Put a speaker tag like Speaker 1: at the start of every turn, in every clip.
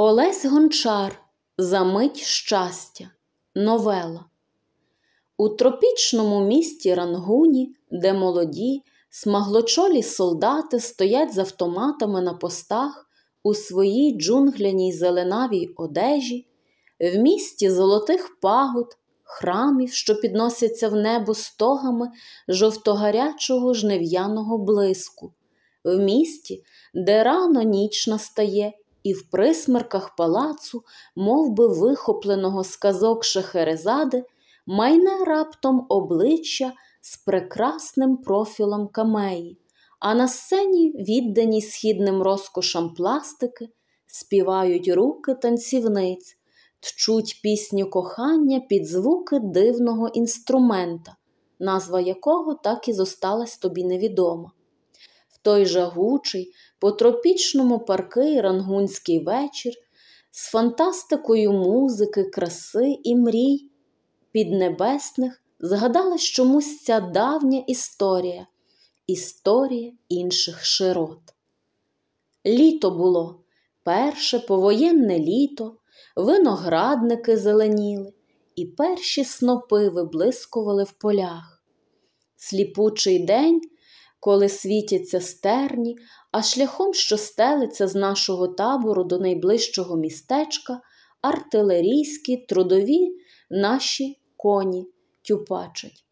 Speaker 1: Олесь Гончар Замить щастя. Новела. У тропічному місті Рангуні, де молоді, смаглочолі солдати стоять з автоматами на постах у своїй джунгляній зеленавій одежі, в місті золотих пагод, храмів, що підносяться в небо стогами жовтогарячого жнев'яного блиску, в місті, де рано ніч настає і в присмерках палацу, мов би вихопленого з казок Шехерезади, майне раптом обличчя з прекрасним профілом камеї, а на сцені, віддані східним розкошам пластики, співають руки танцівниць, тчуть пісню кохання під звуки дивного інструмента, назва якого так і зосталась тобі невідома. Той жагучий, по тропічному парки рангунський вечір з фантастикою музики, краси і мрій, піднебесних згадалась чомусь ця давня історія, історія інших широт. Літо було перше повоєнне літо, виноградники зеленіли, і перші снопи виблискували в полях. Сліпучий день коли світяться стерні, а шляхом, що стелиться з нашого табору до найближчого містечка, артилерійські, трудові наші коні тюпачать.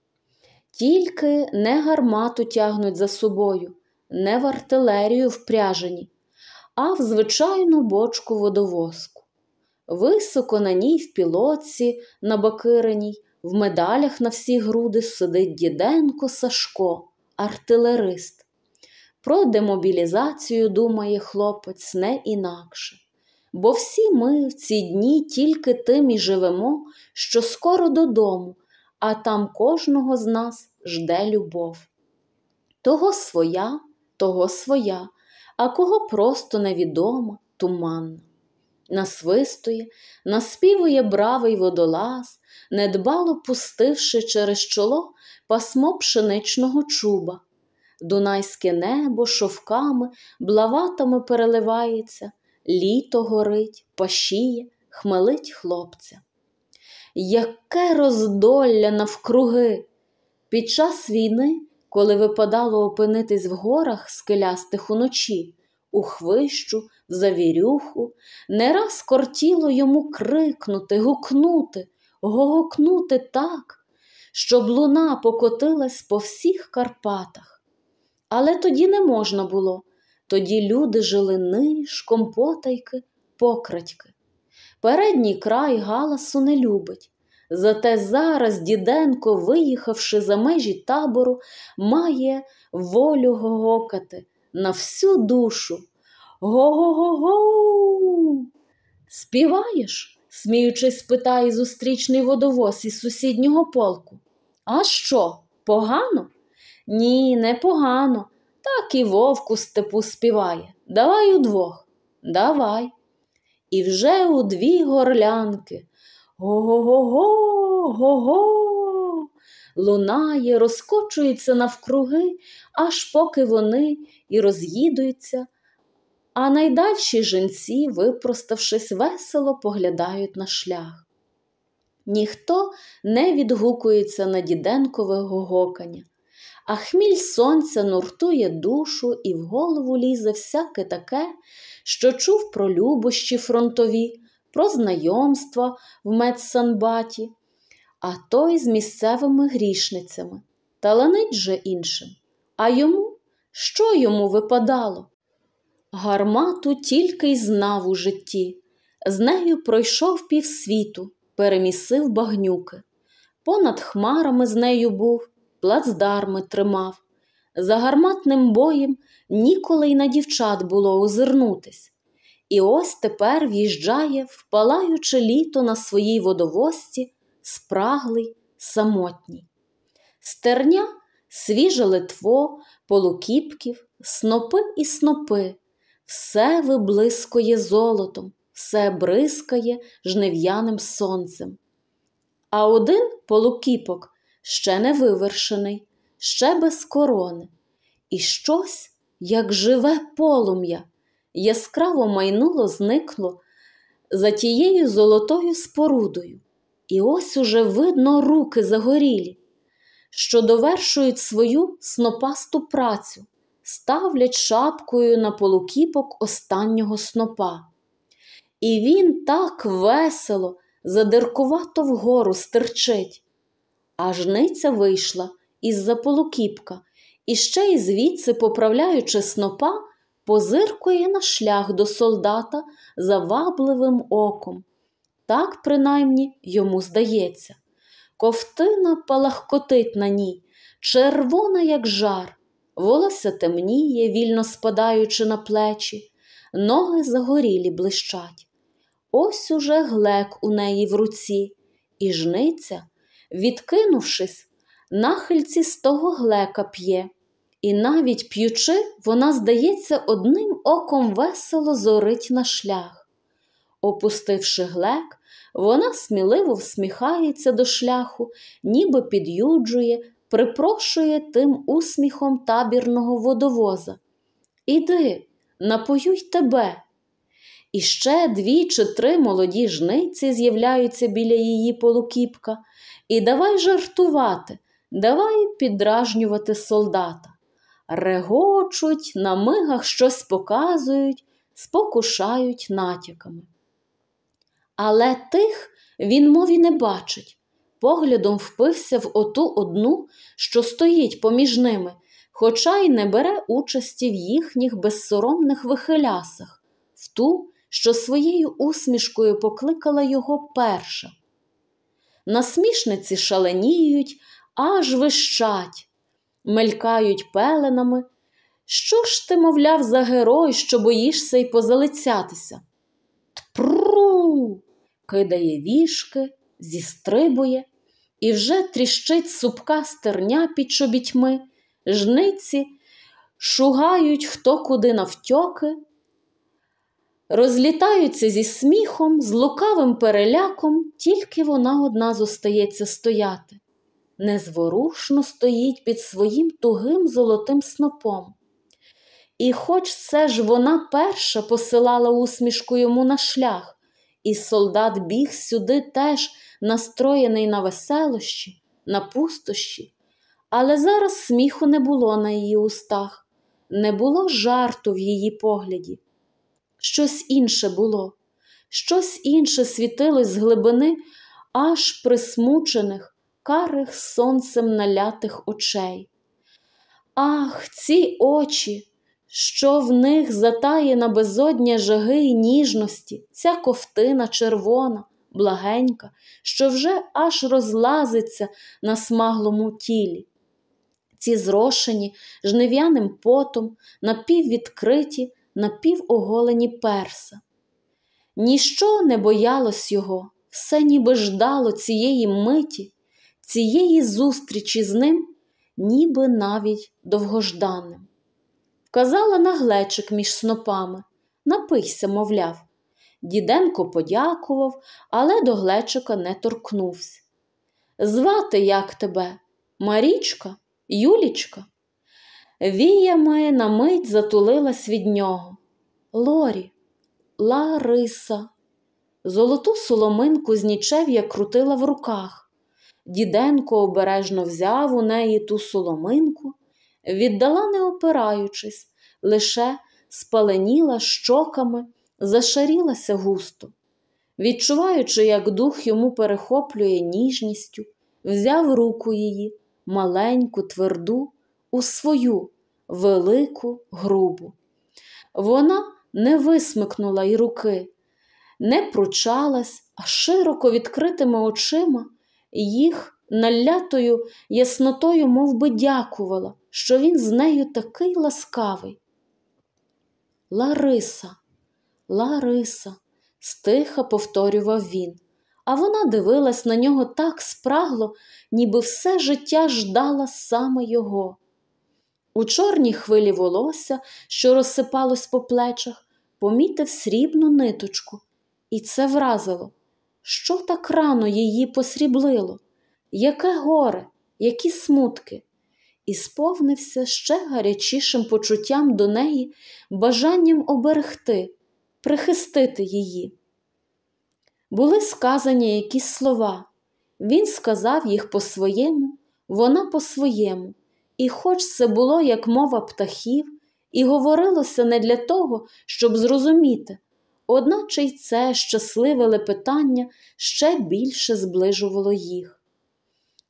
Speaker 1: Тільки не гармату тягнуть за собою, не в артилерію впряжені, а в звичайну бочку водовозку. Високо на ній в пілотці, на бакириній, в медалях на всі груди сидить діденко Сашко артилерист. Про демобілізацію думає хлопець не інакше. Бо всі ми в ці дні тільки тим і живемо, що скоро додому, а там кожного з нас жде любов. Того своя, того своя, а кого просто невідома, туманна. Насвистує, наспівує бравий водолаз, недбало пустивши через чоло пасмо пшеничного чуба, дунайське небо шовками, блаватами переливається, літо горить, пашіє, хмелить хлопця. Яке роздолля навкруги! Під час війни, коли випадало опинитись в горах скелястих уночі, у хвищу, в завірюху, не раз кортіло йому крикнути, гукнути, гогокнути так, щоб луна покотилась по всіх Карпатах. Але тоді не можна було, тоді люди жили ниш, потайки, покрадьки. Передній край галасу не любить. Зате зараз діденко, виїхавши за межі табору, має волю гогокати на всю душу. Го-го-го-го! Співаєш? сміючись, питає зустрічний водовоз із сусіднього полку. А що, погано? Ні, не погано. Так і вовку степу співає. Давай удвох, давай. І вже у дві горлянки. Го-го-го-го, го-го. Лунає, розкочується навкруги, аж поки вони і роз'їдуються, а найдальші жінці, випроставшись весело, поглядають на шлях. Ніхто не відгукується на діденкове гогокання, а хміль сонця нуртує душу і в голову лізе всяке таке, що чув про любощі фронтові, про знайомства в медсанбаті, а той з місцевими грішницями, таланить же іншим. А йому що йому випадало? Гармату тільки й знав у житті, з нею пройшов півсвіту перемісив багнюки. Понад хмарами з нею був, плацдарми тримав. За гарматним боєм ніколи й на дівчат було озирнутись. І ось тепер в'їжджає, в палаюче літо на своїй водовості, спраглий, самотній. Стерня свіже литво, полукіпків, снопи і снопи, все виблискує золотом, все бризкає жнев'яним сонцем. А один полукіпок ще не вивершений, ще без корони, і щось, як живе полум'я, яскраво майнуло, зникло за тією золотою спорудою. І ось уже видно руки загорілі, що довершують свою снопасту працю, ставлять шапкою на полукіпок останнього снопа і він так весело, задиркувато вгору стирчить. А жниця вийшла із-за полукіпка і ще й звідси, поправляючи снопа, позиркує на шлях до солдата завабливим оком. Так, принаймні, йому здається. Ковтина палахкотить на ній, червона, як жар, волосся темніє, вільно спадаючи на плечі, ноги загорілі блищать. Ось уже глек у неї в руці, і жниця, відкинувшись, нахильці з того глека п'є, і навіть п'ючи, вона, здається, одним оком весело зорить на шлях. Опустивши глек, вона сміливо всміхається до шляху, ніби під'юджує, припрошує тим усміхом табірного водовоза. Іди, напоюй тебе. І ще дві чи три молоді жниці з'являються біля її полукіпка, і давай жартувати, давай підражнювати солдата. Регочуть, на мигах щось показують, спокушають натяками. Але тих він мові не бачить, поглядом впився в оту одну, що стоїть поміж ними, хоча й не бере участі в їхніх безсоромних вихилясах, в ту, що своєю усмішкою покликала його перша. Насмішниці шаленіють, аж вищать, мелькають пеленами. Що ж ти, мовляв, за герой, що боїшся й позалицятися? Тпру. кидає вішки, зістрибує і вже тріщить супка стерня під чобітьми, жниці, шугають хто куди навтьоки. Розлітаються зі сміхом, з лукавим переляком, тільки вона одна зостається стояти. Незворушно стоїть під своїм тугим золотим снопом. І хоч це ж вона перша посилала усмішку йому на шлях, і солдат біг сюди теж настроєний на веселощі, на пустощі, але зараз сміху не було на її устах, не було жарту в її погляді щось інше було, щось інше світилось з глибини аж присмучених, карих сонцем налятих очей. Ах, ці очі, що в них затаєна безодня жаги і ніжності, ця ковтина червона, благенька, що вже аж розлазиться на смаглому тілі. Ці зрошені жнив'яним потом, напіввідкриті, напівоголені перса. Ніщо не боялось його, все ніби ждало цієї миті, цієї зустрічі з ним, ніби навіть довгожданим. Вказала на глечик між снопами, напийся, мовляв. Діденко подякував, але до глечика не торкнувся. Звати як тебе? Марічка, Юлічка? Віями на мить затулилась від нього. Лорі, Лариса. Золоту соломинку з нічев'я крутила в руках. Діденко обережно взяв у неї ту соломинку, віддала, не опираючись, лише спаленіла щоками, зашарілася густо. Відчуваючи, як дух йому перехоплює ніжністю, взяв руку її, маленьку, тверду у свою велику грубу. Вона не висмикнула й руки, не пручалась, а широко відкритими очима їх налятою яснотою мов би, дякувала, що він з нею такий ласкавий. Лариса, Лариса, стиха повторював він, а вона дивилась на нього так спрагло, ніби все життя ждала саме його. У чорній хвилі волосся, що розсипалось по плечах, помітив срібну ниточку, і це вразило. Що так рано її посріблило? Яке горе, які смутки! І сповнився ще гарячішим почуттям до неї, бажанням оберегти, прихистити її. Були сказані якісь слова. Він сказав їх по своєму, вона по своєму. І хоч це було як мова птахів, і говорилося не для того, щоб зрозуміти, одначе й це щасливе лепетання ще більше зближувало їх.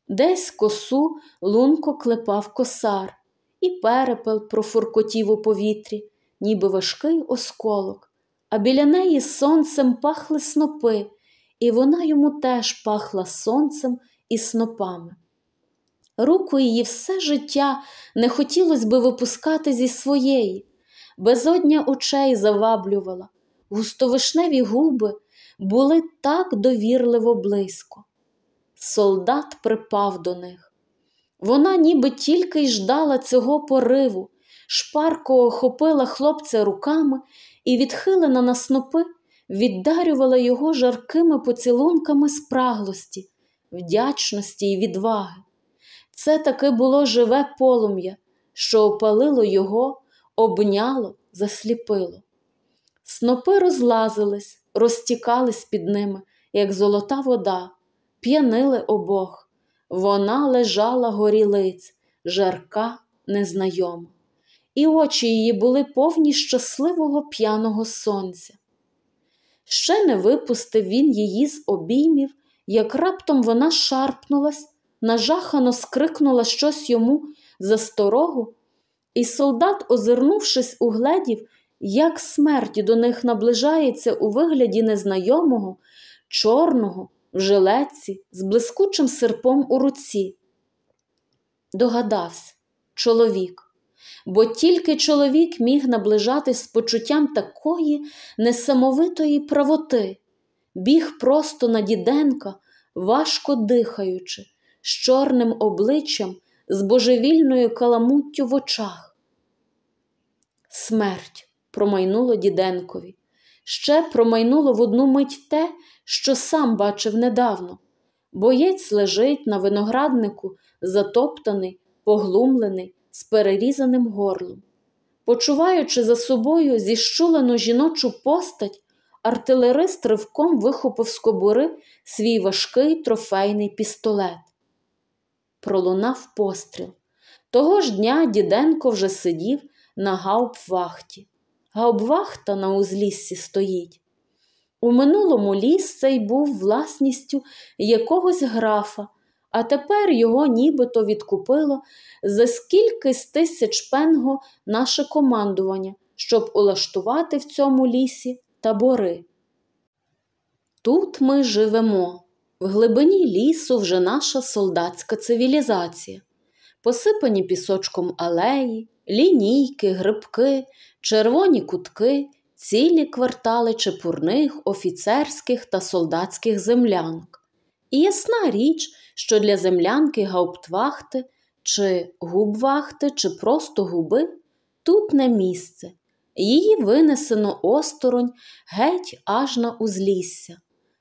Speaker 1: Десь косу лунко клепав косар, і перепел профуркотів у повітрі, ніби важкий осколок, а біля неї сонцем пахли снопи, і вона йому теж пахла сонцем і снопами руку її все життя не хотілося би випускати зі своєї, безодня очей заваблювала, густовишневі губи були так довірливо близько. Солдат припав до них. Вона ніби тільки й ждала цього пориву, шпарко охопила хлопця руками і, відхилена на снопи, віддарювала його жаркими поцілунками спраглості, вдячності і відваги все таки було живе полум'я, що опалило його, обняло, засліпило. Снопи розлазились, розтікались під ними, як золота вода, п'янили обох. Вона лежала горілиць, жарка, незнайома, і очі її були повні щасливого п'яного сонця. Ще не випустив він її з обіймів, як раптом вона шарпнулась нажахано скрикнула щось йому за сторогу, і солдат, озирнувшись, угледів, як смерть до них наближається у вигляді незнайомого, чорного, в жилетці, з блискучим серпом у руці. Догадався, чоловік. Бо тільки чоловік міг наближатись з почуттям такої несамовитої правоти, біг просто на діденка, важко дихаючи, з чорним обличчям, з божевільною каламуттю в очах. Смерть промайнуло діденкові. Ще промайнуло в одну мить те, що сам бачив недавно. Боєць лежить на винограднику, затоптаний, поглумлений, з перерізаним горлом. Почуваючи за собою зіщулену жіночу постать, артилерист ривком вихопив з кобури свій важкий трофейний пістолет пролунав постріл. Того ж дня діденко вже сидів на гаупвахті. Гаупвахта на узліссі стоїть. У минулому ліс цей був власністю якогось графа, а тепер його нібито відкупило за скільки з тисяч пенго наше командування, щоб улаштувати в цьому лісі табори. Тут ми живемо, в глибині лісу вже наша солдатська цивілізація, посипані пісочком алеї, лінійки, грибки, червоні кутки, цілі квартали чепурних, офіцерських та солдатських землянок. І ясна річ, що для землянки гауптвахти чи губвахти, чи просто губи тут не місце. Її винесено осторонь геть аж на узлісся.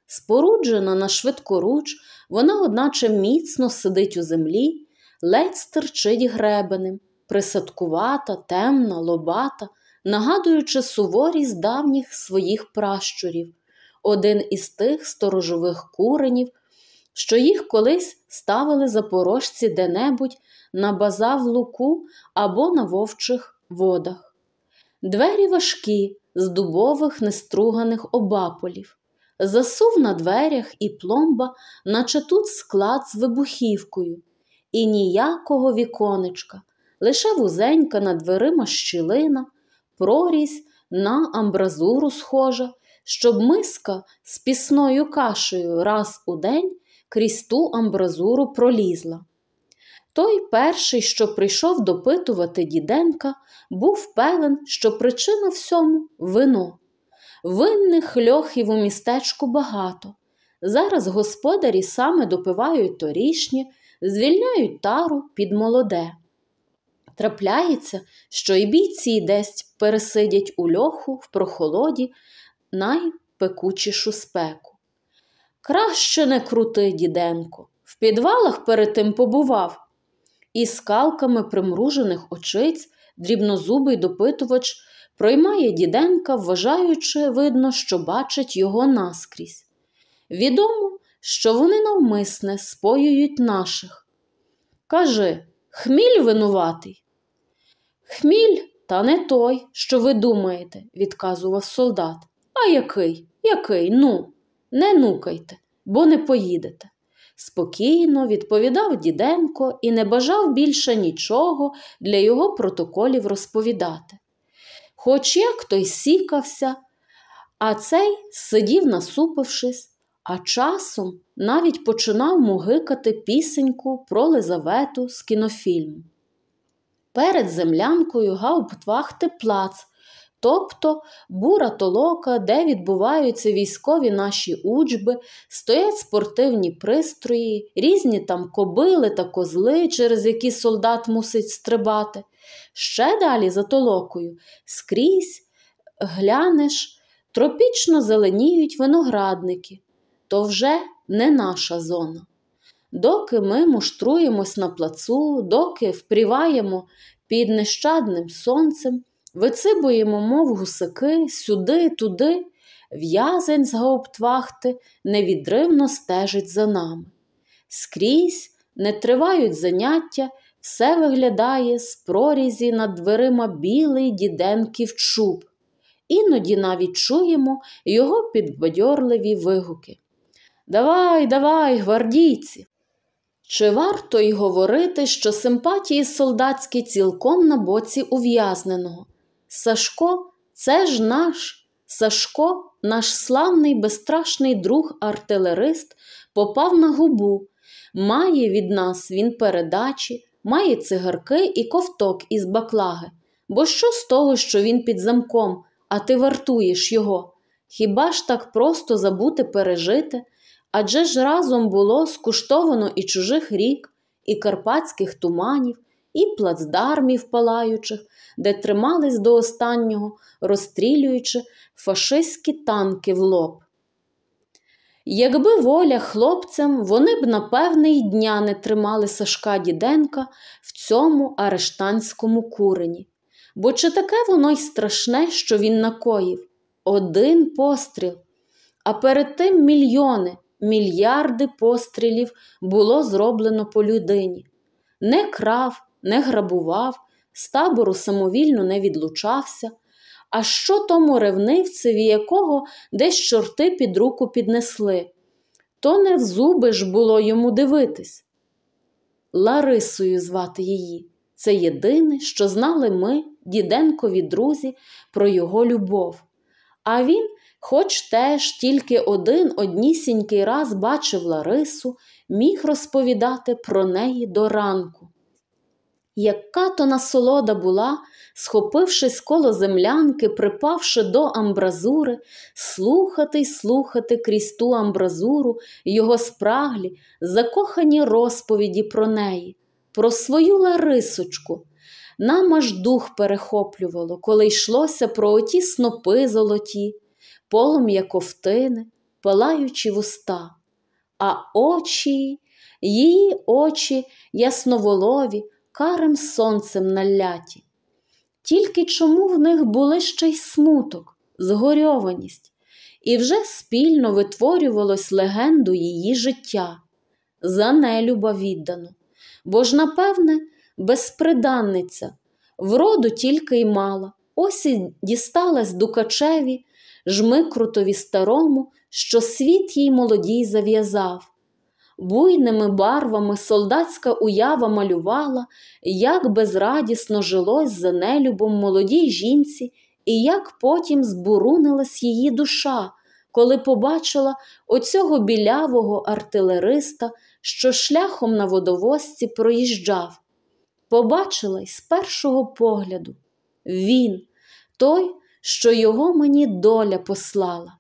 Speaker 1: Споруджена на швидкоруч, вона, одначе, міцно сидить у землі, ледь стирчить гребенем, присадкувата, темна, лобата, нагадуючи суворість давніх своїх пращурів, один із тих сторожових куренів, що їх колись ставили запорожці де-небудь на база в луку або на вовчих водах. Двері важкі, з дубових неструганих обаполів засув на дверях і пломба, наче тут склад з вибухівкою, і ніякого віконечка, лише вузенька над дверима щілина, прорізь на амбразуру схожа, щоб миска з пісною кашею раз у день крізь ту амбразуру пролізла. Той перший, що прийшов допитувати діденка, був певен, що причина всьому вино. Винних льохів у містечку багато. Зараз господарі саме допивають торішні, звільняють тару під молоде. Трапляється, що й бійці десь пересидять у льоху в прохолоді найпекучішу спеку. Краще не крути, діденко, в підвалах перед тим побував. І скалками примружених очиць дрібнозубий допитувач Проймає діденка, вважаючи, видно, що бачить його наскрізь. Відомо, що вони навмисне споюють наших. Каже Хміль винуватий. Хміль, та не той, що ви думаєте, відказував солдат. А який? Який? Ну, не нукайте, бо не поїдете. Спокійно відповідав діденко і не бажав більше нічого для його протоколів розповідати. Хоч як той сікався, а цей сидів, насупившись, а часом навіть починав мугикати пісеньку про Лизавету з кінофільму. Перед землянкою гауптвахти плац Тобто бура толока, де відбуваються військові наші учби, стоять спортивні пристрої, різні там кобили та козли, через які солдат мусить стрибати. Ще далі за толокою скрізь глянеш, тропічно зеленіють виноградники. То вже не наша зона. Доки ми муштруємось на плацу, доки впріваємо під нещадним сонцем. Вицибуємо, мов гусаки, сюди, туди, в'язень з гауптвахти невідривно стежить за нами. Скрізь не тривають заняття, все виглядає з прорізі над дверима білий діденків чуб. Іноді навіть чуємо його підбадьорливі вигуки. Давай, давай, гвардійці! Чи варто й говорити, що симпатії солдатські цілком на боці ув'язненого? Сашко це ж наш. Сашко, наш славний безстрашний друг артилерист, попав на губу. Має від нас він передачі, має цигарки і ковток із баклаги. Бо що з того, що він під замком, а ти вартуєш його? Хіба ж так просто забути пережити? Адже ж разом було скуштовано і чужих рік, і карпатських туманів, і плацдармів палаючих, де тримались до останнього, розстрілюючи фашистські танки в лоб. Якби воля хлопцям, вони б на певний дня не тримали Сашка Діденка в цьому арештанському курені. Бо чи таке воно й страшне, що він накоїв? Один постріл. А перед тим мільйони, мільярди пострілів було зроблено по людині. Не крав, не грабував, з табору самовільно не відлучався. А що тому ревнивцеві, якого десь чорти під руку піднесли? То не в зуби ж було йому дивитись. Ларисою звати її. Це єдине, що знали ми, діденкові друзі, про його любов. А він, хоч теж тільки один однісінький раз бачив Ларису, міг розповідати про неї до ранку. Яка то насолода була, схопившись коло землянки, припавши до амбразури, слухати й слухати крізь ту амбразуру його спраглі, закохані розповіді про неї, про свою Ларисочку. Нам аж дух перехоплювало, коли йшлося про оті снопи золоті, полум'я ковтини, палаючі вуста, а очі, її очі ясноволові карим сонцем наляті. Тільки чому в них були ще й смуток, згорьованість, і вже спільно витворювалось легенду її життя за нелюба віддану, бо ж, напевне, безприданниця, вроду тільки й мала, ось і дісталась Дукачеві, жмикрутові старому, що світ їй молодій зав'язав буйними барвами солдатська уява малювала, як безрадісно жилось за нелюбом молодій жінці, і як потім збурунилась її душа, коли побачила оцього білявого артилериста, що шляхом на водовозці проїжджав. Побачила й з першого погляду він, той, що його мені доля послала.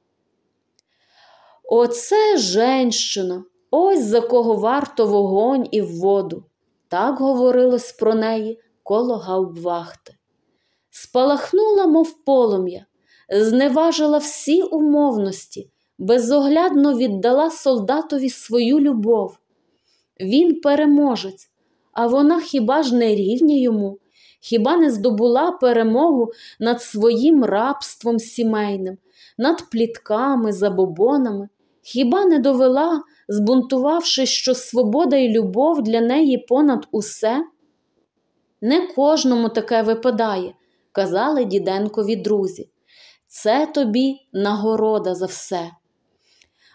Speaker 1: Оце женщина, ось за кого варто вогонь і воду. Так говорилось про неї коло Гаубвахти. Спалахнула, мов полум'я, зневажила всі умовності, безоглядно віддала солдатові свою любов. Він переможець, а вона хіба ж не рівня йому, хіба не здобула перемогу над своїм рабством сімейним, над плітками, забобонами, хіба не довела, збунтувавши, що свобода і любов для неї понад усе? Не кожному таке випадає, казали діденкові друзі. Це тобі нагорода за все.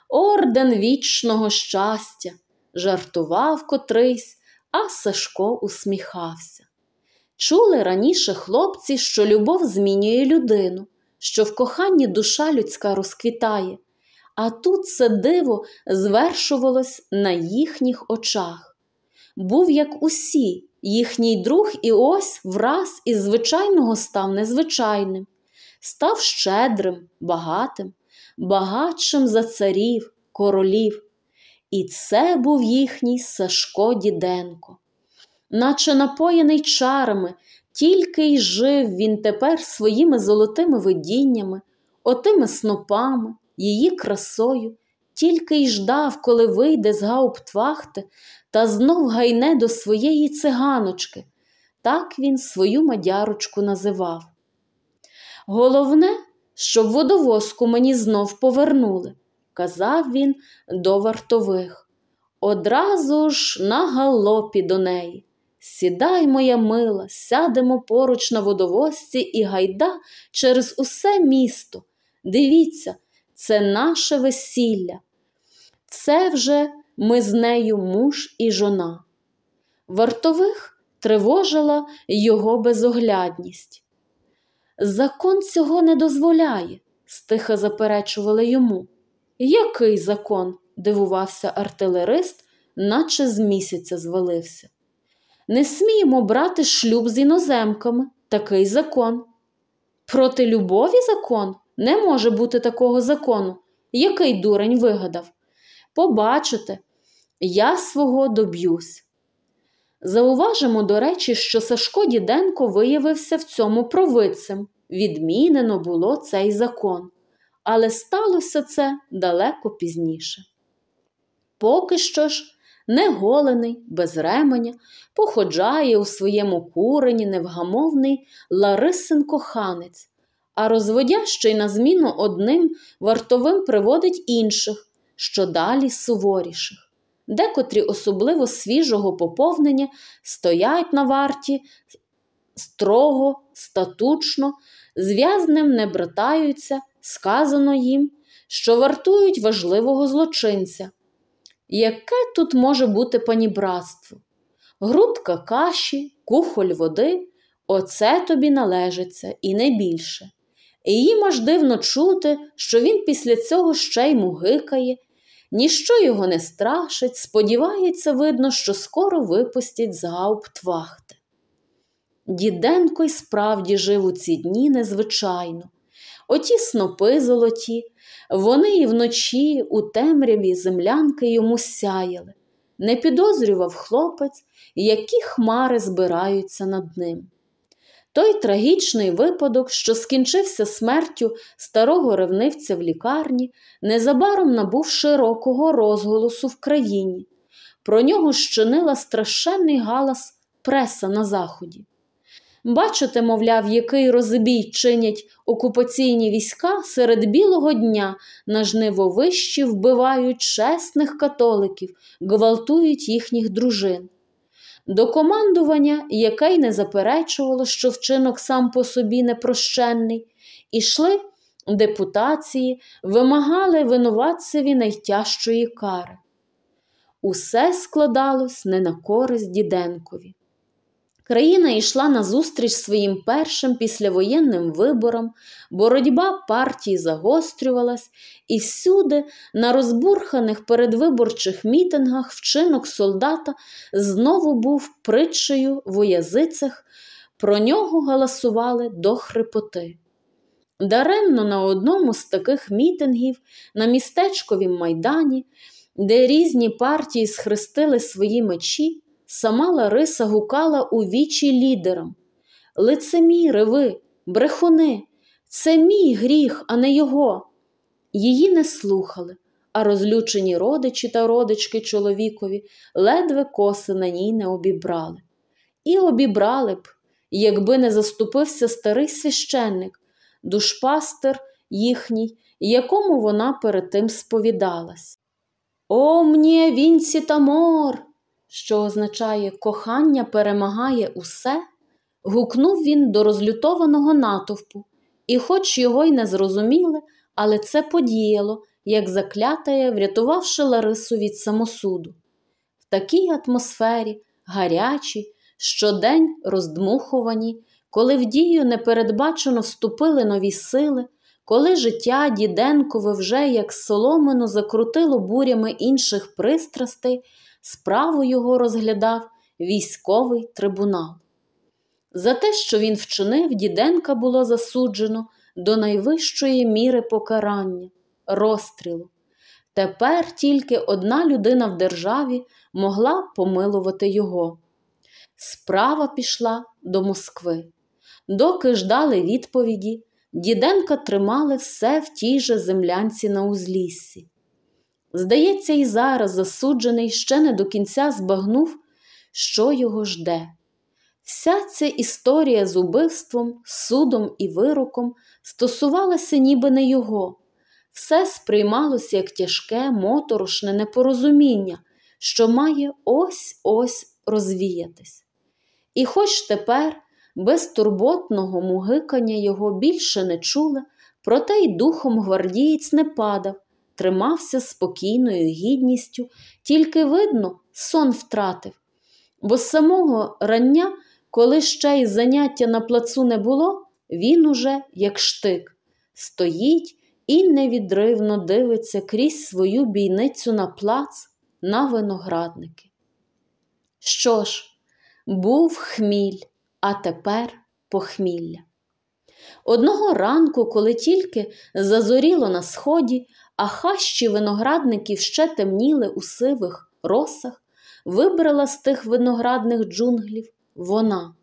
Speaker 1: Орден вічного щастя, жартував котрийсь, а Сашко усміхався. Чули раніше хлопці, що любов змінює людину, що в коханні душа людська розквітає, а тут це диво звершувалось на їхніх очах. Був, як усі, їхній друг і ось враз із звичайного став незвичайним, став щедрим, багатим, багатшим за царів, королів. І це був їхній Сашко Діденко. Наче напоєний чарами, тільки й жив він тепер своїми золотими видіннями, отими снопами її красою, тільки й ждав, коли вийде з гауптвахти та знов гайне до своєї циганочки. Так він свою мадярочку називав. Головне, щоб водовозку мені знов повернули, казав він до вартових. Одразу ж на галопі до неї. Сідай, моя мила, сядемо поруч на водовозці і гайда через усе місто. Дивіться, це наше весілля. Це вже ми з нею муж і жона. Вартових тривожила його безоглядність. Закон цього не дозволяє, стиха заперечували йому. Який закон? дивувався артилерист, наче з місяця звалився. Не сміємо брати шлюб з іноземками такий закон. Проти любові закон? Не може бути такого закону, який дурень вигадав. Побачите, я свого доб'юсь. Зауважимо, до речі, що Сашко Діденко виявився в цьому провидцем. Відмінено було цей закон, але сталося це далеко пізніше. Поки що ж неголений, без ременя, походжає у своєму курені невгамовний Ларисин коханець, а розводя ще й на зміну одним вартовим приводить інших, що далі суворіших. Декотрі особливо свіжого поповнення стоять на варті строго, статучно, зв'язним не братаються, сказано їм, що вартують важливого злочинця. Яке тут може бути панібратство? Грудка каші, кухоль води, оце тобі належиться і не більше і їм аж дивно чути, що він після цього ще й мугикає, ніщо його не страшить, сподівається, видно, що скоро випустять з гауптвахти. Діденко й справді жив у ці дні незвичайно. Оті снопи золоті, вони і вночі у темряві землянки йому сяяли, не підозрював хлопець, які хмари збираються над ним той трагічний випадок, що скінчився смертю старого ревнивця в лікарні, незабаром набув широкого розголосу в країні. Про нього щинила страшенний галас преса на заході. Бачите, мовляв, який розбій чинять окупаційні війська серед білого дня на жнивовищі вбивають чесних католиків, гвалтують їхніх дружин до командування, яке й не заперечувало, що вчинок сам по собі непрощенний, ішли депутації, вимагали винуватцеві найтяжчої кари. Усе складалось не на користь Діденкові. Країна йшла назустріч своїм першим післявоєнним виборам, боротьба партії загострювалась, і всюди, на розбурханих передвиборчих мітингах, вчинок солдата знову був притчею в уязицях, про нього галасували до хрипоти. Даремно на одному з таких мітингів на містечковім майдані, де різні партії схрестили свої мечі. Сама Лариса гукала у вічі лідерам. Лицеміри ви, брехуни, це мій гріх, а не його. Її не слухали, а розлючені родичі та родички чоловікові ледве коси на ній не обібрали. І обібрали б, якби не заступився старий священник, душпастер їхній, якому вона перед тим сповідалась. О, мні вінці та мор! що означає кохання перемагає усе, гукнув він до розлютованого натовпу, і, хоч його й не зрозуміли, але це подіяло, як заклятає, врятувавши Ларису від самосуду. В такій атмосфері, гарячі, щодень роздмухувані, коли в дію непередбачено вступили нові сили, коли життя Діденкове вже як соломину закрутило бурями інших пристрастей, справу його розглядав військовий трибунал. За те, що він вчинив, Діденка було засуджено до найвищої міри покарання, розстрілу. Тепер тільки одна людина в державі могла помилувати його. Справа пішла до Москви. Доки ждали відповіді, Діденка тримали все в тій же землянці на узліссі. Здається, і зараз засуджений ще не до кінця збагнув, що його жде. Вся ця історія з убивством, судом і вироком стосувалася ніби не його, все сприймалося як тяжке, моторошне непорозуміння, що має ось ось розвіятись. І хоч тепер без турботного мугикання його більше не чули, проте й духом гвардієць не падав тримався спокійною гідністю, тільки видно, сон втратив. Бо з самого рання, коли ще й заняття на плацу не було, він уже, як штик, стоїть і невідривно дивиться крізь свою бійницю на плац, на виноградники. Що ж, був хміль, а тепер похмілля. Одного ранку, коли тільки зазоріло на сході, а хащі виноградників ще темніли у сивих росах, вибрала з тих виноградних джунглів вона.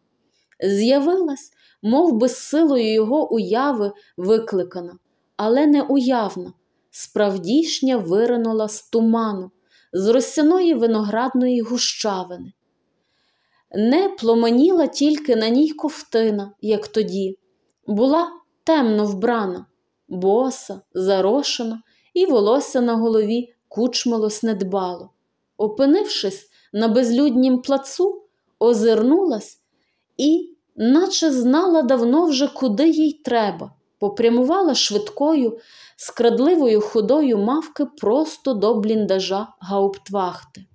Speaker 1: З'явилась, мов би силою його уяви викликана, але не уявна, справдішня виринула з туману, з розсяної виноградної гущавини. Не пломеніла тільки на ній ковтина, як тоді, була темно вбрана, боса, зарошена, і волосся на голові кучмолос не Опинившись на безлюднім плацу, озирнулась і, наче знала давно вже, куди їй треба, попрямувала швидкою, скрадливою ходою мавки просто до бліндажа гауптвахти.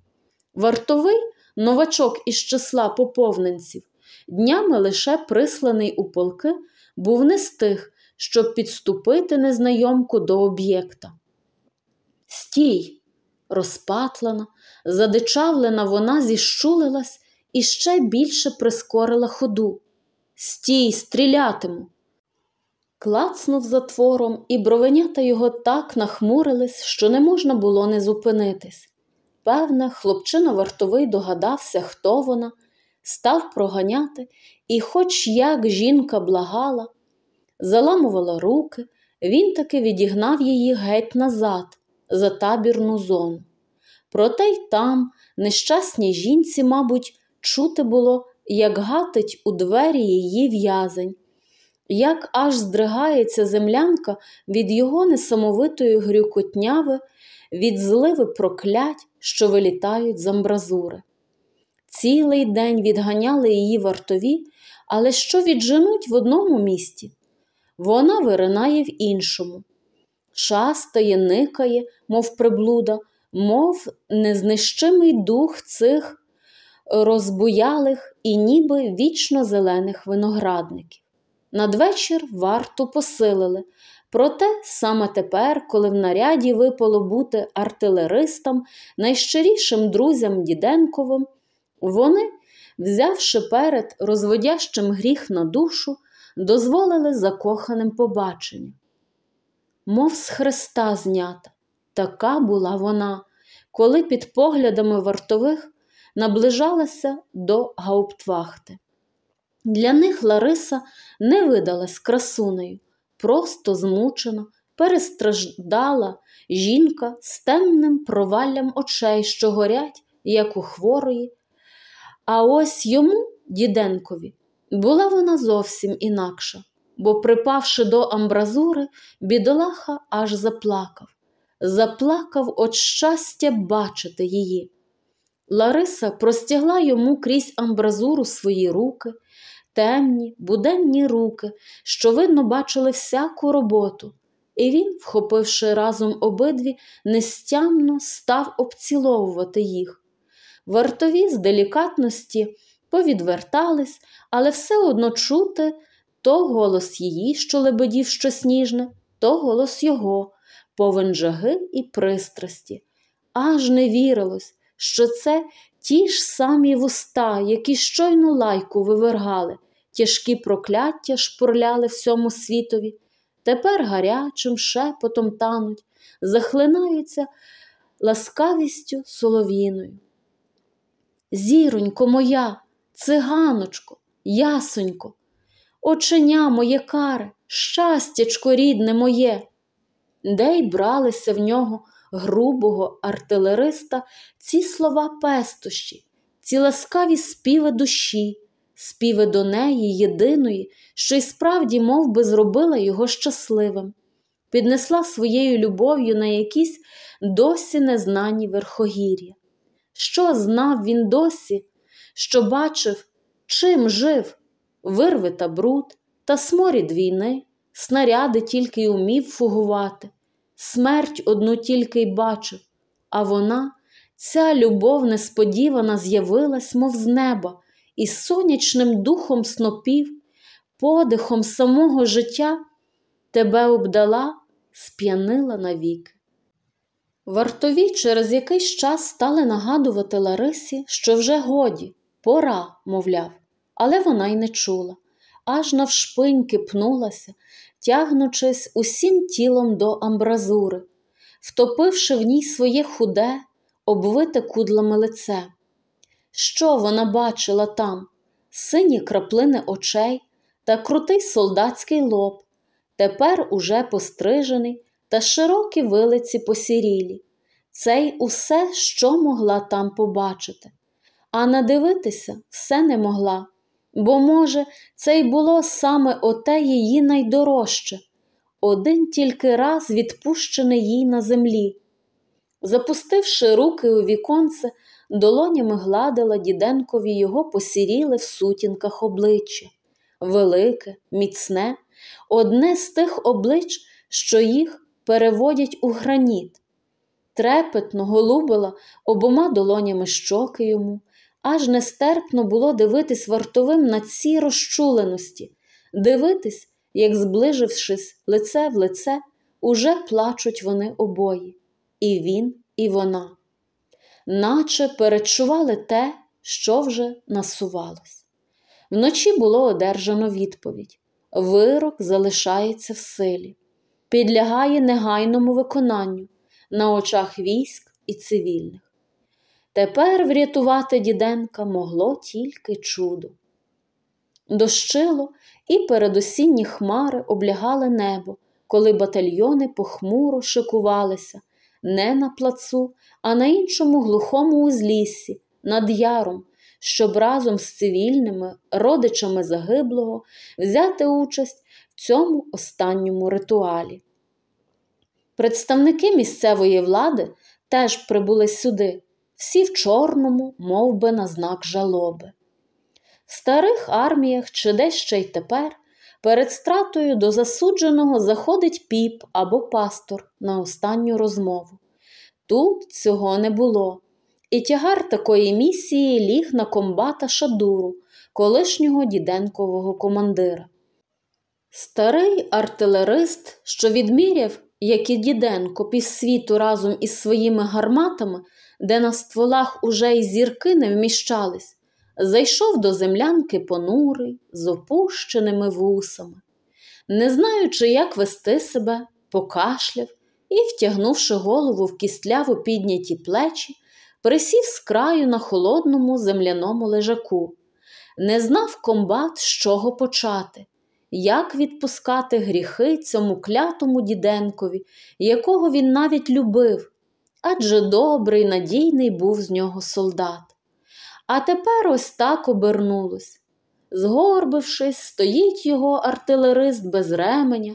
Speaker 1: Вартовий новачок із числа поповненців, днями лише присланий у полки, був не з тих, щоб підступити незнайомку до об'єкта. Стій! Розпатлена, задичавлена, вона зіщулилась і ще більше прискорила ходу. Стій, стрілятиму. Клацнув затвором, і бровенята його так нахмурились, що не можна було не зупинитись. Певне, хлопчина вартовий догадався, хто вона, став проганяти, і, хоч як жінка благала, заламувала руки, він таки відігнав її геть назад за табірну зону. Проте й там нещасній жінці, мабуть, чути було, як гатить у двері її в'язень, як аж здригається землянка від його несамовитої грюкотняви, від зливи проклять, що вилітають з амбразури. Цілий день відганяли її вартові, але що відженуть в одному місті? Вона виринає в іншому шастає, никає, мов приблуда, мов незнищимий дух цих розбуялих і ніби вічно зелених виноградників. Надвечір варту посилили. Проте саме тепер, коли в наряді випало бути артилеристам, найщирішим друзям Діденковим, вони, взявши перед розводящим гріх на душу, дозволили закоханим побаченням мов з хреста знята. Така була вона, коли під поглядами вартових наближалася до гауптвахти. Для них Лариса не видалась красунею, просто змучена, перестраждала жінка з темним проваллям очей, що горять, як у хворої. А ось йому, діденкові, була вона зовсім інакша бо, припавши до амбразури, бідолаха аж заплакав, заплакав от щастя бачити її. Лариса простягла йому крізь амбразуру свої руки, темні, буденні руки, що, видно, бачили всяку роботу, і він, вхопивши разом обидві, нестямно став обціловувати їх. Вартові з делікатності повідвертались, але все одно чути то голос її, що лебедів щось ніжне, то голос його, повен жаги і пристрасті. Аж не вірилось, що це ті ж самі вуста, які щойно лайку вивергали, тяжкі прокляття шпурляли всьому світові, тепер гарячим шепотом тануть, захлинаються ласкавістю солов'їною. Зіронько моя, циганочко, ясонько, оченя моє каре, щастячко рідне моє, де й бралися в нього грубого артилериста ці слова пестощі, ці ласкаві співи душі, співи до неї єдиної, що й справді мов би, зробила його щасливим, піднесла своєю любов'ю на якісь досі незнані верхогір'я. Що знав він досі, що бачив, чим жив? вирви та бруд, та сморід війни, снаряди тільки й умів фугувати, смерть одну тільки й бачив, а вона, ця любов несподівана, з'явилась, мов з неба, і сонячним духом снопів, подихом самого життя тебе обдала, сп'янила навіки. Вартові через якийсь час стали нагадувати Ларисі, що вже годі, пора, мовляв але вона й не чула, аж навшпиньки пнулася, тягнучись усім тілом до амбразури, втопивши в ній своє худе, обвите кудлами лице. Що вона бачила там? Сині краплини очей та крутий солдатський лоб, тепер уже пострижений та широкі вилиці посірілі. Це й усе, що могла там побачити, а надивитися все не могла бо, може, це й було саме оте її найдорожче, один тільки раз відпущене їй на землі. Запустивши руки у віконце, долонями гладила діденкові його посіріле в сутінках обличчя велике, міцне, одне з тих облич, що їх переводять у граніт. Трепетно голубила обома долонями щоки йому, Аж нестерпно було дивитись вартовим на ці розчуленості, дивитись, як, зближившись лице в лице, уже плачуть вони обоє, і він, і вона, наче перечували те, що вже насувалось. Вночі було одержано відповідь: вирок залишається в силі, підлягає негайному виконанню на очах військ і цивільних. Тепер врятувати діденка могло тільки чудо. Дощило і передосінні хмари облягали небо, коли батальйони похмуро шикувалися не на плацу, а на іншому глухому узліссі, над яром, щоб разом з цивільними родичами загиблого взяти участь в цьому останньому ритуалі. Представники місцевої влади теж прибули сюди всі в чорному, мов би на знак жалоби. В старих арміях чи десь ще й тепер перед стратою до засудженого заходить піп або пастор на останню розмову. Тут цього не було, і тягар такої місії ліг на комбата Шадуру, колишнього діденкового командира. Старий артилерист, що відміряв, як і діденко півсвіту разом із своїми гарматами, де на стволах уже й зірки не вміщались, зайшов до землянки понурий, з опущеними вусами, не знаючи, як вести себе, покашляв і, втягнувши голову в кістляву підняті плечі, присів з краю на холодному земляному лежаку. Не знав комбат, з чого почати, як відпускати гріхи цьому клятому діденкові, якого він навіть любив, адже добрий, надійний був з нього солдат. А тепер ось так обернулось. Згорбившись, стоїть його артилерист без ременя,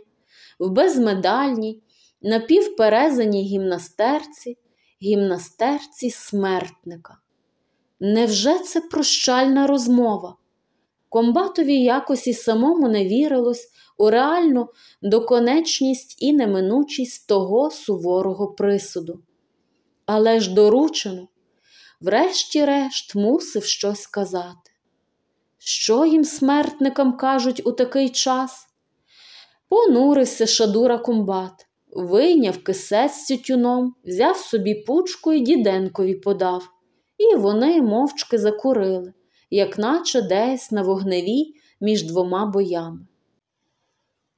Speaker 1: в безмедальній, напівперезаній гімнастерці, гімнастерці смертника. Невже це прощальна розмова? Комбатові якось і самому не вірилось у реальну доконечність і неминучість того суворого присуду але ж доручено, врешті-решт мусив щось казати. Що їм смертникам кажуть у такий час? Понурився шадура кумбат, вийняв кисець з тютюном, взяв собі пучку і діденкові подав, і вони мовчки закурили, як наче десь на вогневі між двома боями.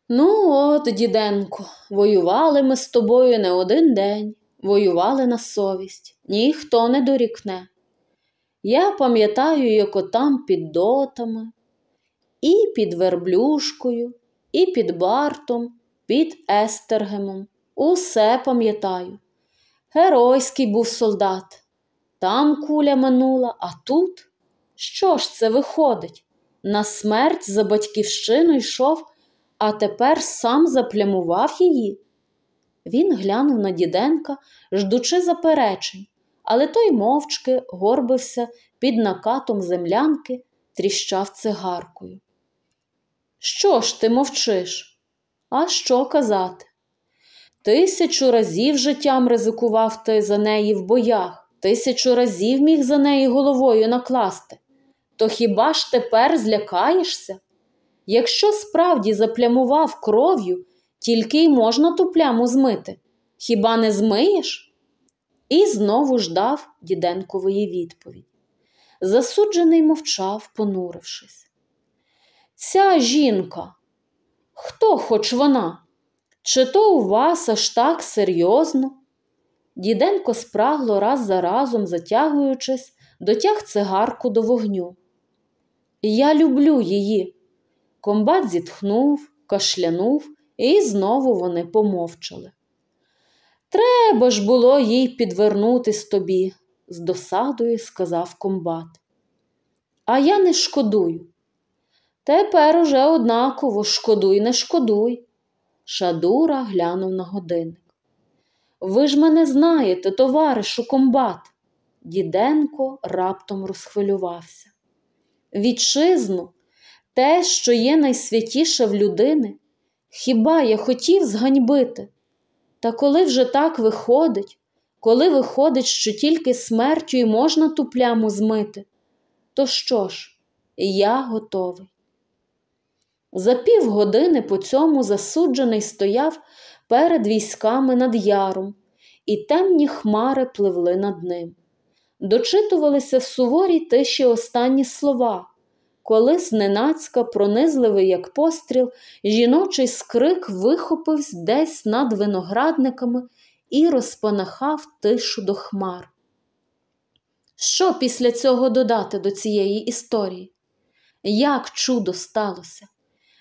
Speaker 1: Ну, от, діденко, воювали ми з тобою не один день, воювали на совість, ніхто не дорікне. Я пам'ятаю, як отам під дотами, і під верблюшкою, і під бартом, під Естергемом. Усе пам'ятаю. Геройський був солдат. Там куля минула, а тут. Що ж це виходить? На смерть за батьківщину йшов, а тепер сам заплямував її. Він глянув на діденка, ждучи заперечень, але той мовчки горбився під накатом землянки, тріщав цигаркою. Що ж ти мовчиш? А що казати? Тисячу разів життям ризикував ти за неї в боях, тисячу разів міг за неї головою накласти. То хіба ж тепер злякаєшся? Якщо справді заплямував кров'ю тільки й можна ту пляму змити. Хіба не змиєш? І знову ждав діденкової відповіді. Засуджений мовчав, понурившись. Ця жінка, хто хоч вона? Чи то у вас аж так серйозно? Діденко спрагло раз за разом, затягуючись, дотяг цигарку до вогню. Я люблю її. Комбат зітхнув, кашлянув і знову вони помовчали. Треба ж було їй підвернутись тобі, з досадою сказав комбат. А я не шкодую. Тепер уже однаково шкодуй, не шкодуй. Шадура глянув на годинник. Ви ж мене знаєте, товаришу комбат. Діденко раптом розхвилювався. Вітчизну, те, що є найсвятіше в людини, Хіба я хотів зганьбити? Та коли вже так виходить, коли виходить, що тільки смертю й можна ту пляму змити, то що ж, я готовий. За півгодини по цьому засуджений стояв перед військами над яром, і темні хмари пливли над ним. Дочитувалися в суворій тиші останні слова, коли зненацька, пронизливий, як постріл, жіночий скрик вихопився десь над виноградниками і розпанахав тишу до хмар. Що після цього додати до цієї історії? Як чудо сталося,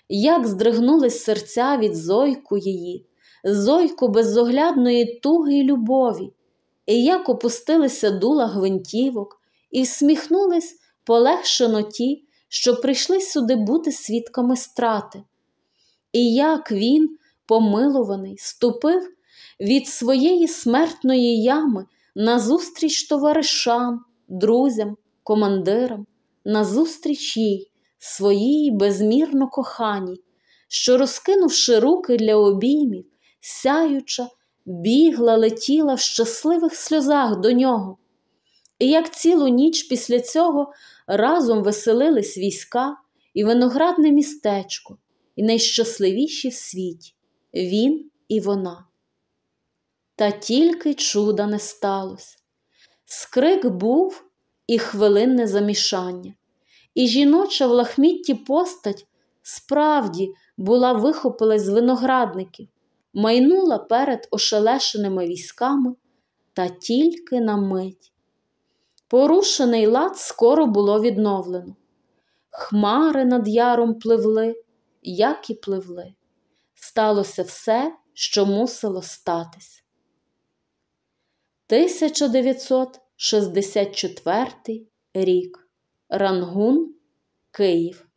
Speaker 1: як здригнулись серця від зойку її, зойку безоглядної туги й любові, і як опустилися дула гвинтівок, і всміхнулись полегшено ті, що прийшли сюди бути свідками страти, і як він, помилований, ступив від своєї смертної ями назустріч товаришам, друзям, командирам, назустріч їй, своїй безмірно коханій, що, розкинувши руки для обіймів, сяюча, бігла, летіла в щасливих сльозах до нього. І як цілу ніч після цього разом веселились війська і виноградне містечко, і найщасливіші в світі він і вона. Та тільки чуда не сталося. Скрик був і хвилинне замішання, і жіноча в лахмітті постать справді була вихопилась з виноградників, майнула перед ошелешеними військами та тільки на мить. Порушений лад скоро було відновлено. Хмари над яром пливли, як і пливли. Сталося все, що мусило статись. 1964 рік Рангун Київ